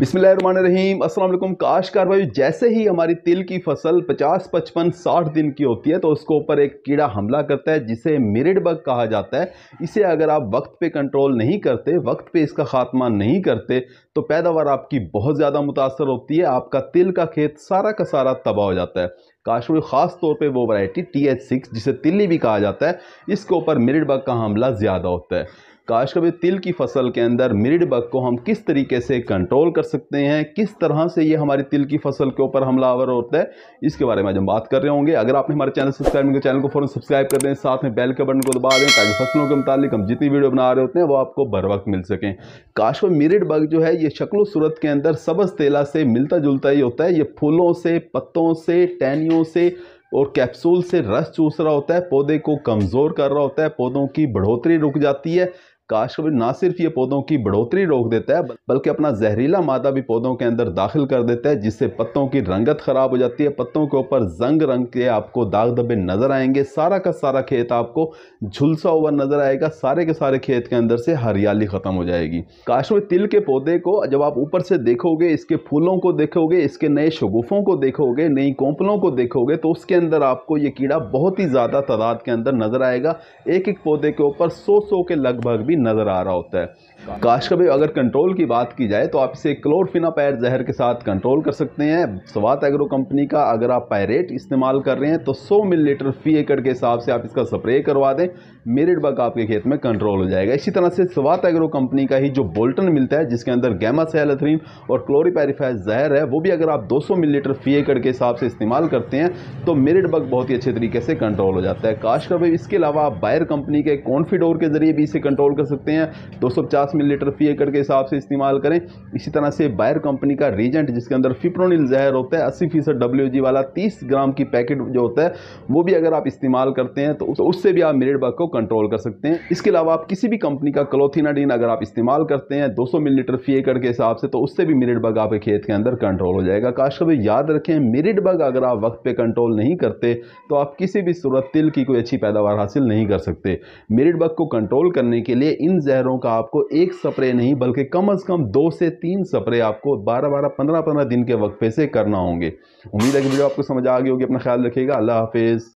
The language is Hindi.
बिसमीम असल काशकार भाई जैसे ही हमारी तिल की फसल 50, 55, 60 दिन की होती है तो उसके ऊपर एक कीड़ा हमला करता है जिसे मिरिड बग कहा जाता है इसे अगर आप वक्त पे कंट्रोल नहीं करते वक्त पे इसका ख़ात्मा नहीं करते तो पैदावार आपकी बहुत ज़्यादा मुतासर होती है आपका तिल का खेत सारा का सारा तबाह हो जाता है काश्मीर ख़ास तौर पे वो वैरायटी टी एच सिक्स जिसे तिल्ली भी कहा जाता है इसके ऊपर मिरिड बग का हमला ज़्यादा होता है काश्मीर तिल की फसल के अंदर मिरिड बग को हम किस तरीके से कंट्रोल कर सकते हैं किस तरह से ये हमारी तिल की फसल के ऊपर हमलावर होता है इसके बारे में आज हम बात कर रहे होंगे अगर आपने हमारे चैनल सब्सक्राइब नहीं चैनल को फ़ौरन सब्सक्राइब कर दें साथ में बेल के बटन को दबा दें ताकि फसलों के मुतालिक हम जितनी वीडियो बना रहे होते हैं वो आपको बर वक्त मिल सकें काश्मीर मिरिड बग जो है ये शक्ल सूरत के अंदर सबज तेला से मिलता जुलता ही होता है ये फूलों से पत्तों से टहनी टहनियों से और कैप्सूल से रस चूस रहा होता है पौधे को कमज़ोर कर रहा होता है पौधों की बढ़ोतरी रुक जाती है कभी ना सिर्फ ये पौधों की बढ़ोतरी रोक देता है बल्कि अपना जहरीला मादा भी पौधों के अंदर दाखिल कर देता है जिससे पत्तों की रंगत ख़राब हो जाती है पत्तों के ऊपर जंग रंग के आपको दाग धब्बे नज़र आएंगे सारा का सारा खेत आपको झुलसा हुआ नज़र आएगा सारे के सारे खेत के अंदर से हरियाली ख़त्म हो जाएगी काशवी तिल के पौधे को जब आप ऊपर से देखोगे इसके फूलों को देखोगे इसके नए शगुफों को देखोगे नई कोंपलों को देखोगे तो उसके अंदर आपको ये कीड़ा बहुत ही ज़्यादा तादाद के अंदर नज़र आएगा एक एक पौधे के ऊपर सौ सौ के लगभग भी नज़र आ रहा होता है काश कभी अगर कंट्रोल की बात की जाए तो आप इसे क्लोरफिनापैर जहर के साथ कंट्रोल कर सकते हैं स्वात एग्रो कंपनी का अगर आप पैरेट इस्तेमाल कर रहे हैं तो 100 मिलीलीटर फी एकड़ के हिसाब से आप इसका स्प्रे करवा दें मेरिट बग आपके खेत में कंट्रोल हो जाएगा इसी तरह से स्वात एग्रो कंपनी का ही जो बोल्टन मिलता है जिसके अंदर गैमा सेलथरीन और क्लोरीपेरीफाइज जहर है वो भी अगर आप दो मिलीलीटर फी एकड़ के हिसाब से इस्तेमाल करते हैं तो मेरिट बग बहुत ही अच्छे तरीके से कंट्रोल हो जाता है काश कभी इसके अलावा आप बायर कंपनी के कॉन्फिडोर के जरिए भी इसे कंट्रोल कर सकते हैं 250 मिलीलीटर पी एकड़ के हिसाब से इस्तेमाल करें इसी तरह से बायर कंपनी का रीजेंट जिसके अंदर फिप्रोनिल जहर होता है अस्सी फीसद डब्ल्यू वाला तीस ग्राम की पैकेट जो होता है वो भी अगर आप इस्तेमाल करते हैं तो उससे भी आप मिलेड बग को कंट्रोल कर सकते हैं इसके अलावा आप किसी भी कंपनी का क्लोथिनाडीन अगर आप इस्तेमाल करते हैं 200 मिलीलीटर फी एकड़ के हिसाब से तो उससे भी मेरेड बग आपके खेत के अंदर कंट्रोल हो जाएगा काशकबे याद रखें मिरिड बग अगर आप वक्त पे कंट्रोल नहीं करते तो आप किसी भी सूरत तिल की कोई अच्छी पैदावार हासिल नहीं कर सकते मिरिड बग को कंट्रोल करने के लिए इन जहरों का आपको एक स्प्रे नहीं बल्कि कम अज़ कम दो से तीन स्प्रे आपको बारह बारह पंद्रह पंद्रह दिन के वक्फे से करना होंगे उम्मीद है कि वीडियो आपको समझ आ गई होगी अपना ख्याल रखिएगा अल्लाह हाफिज़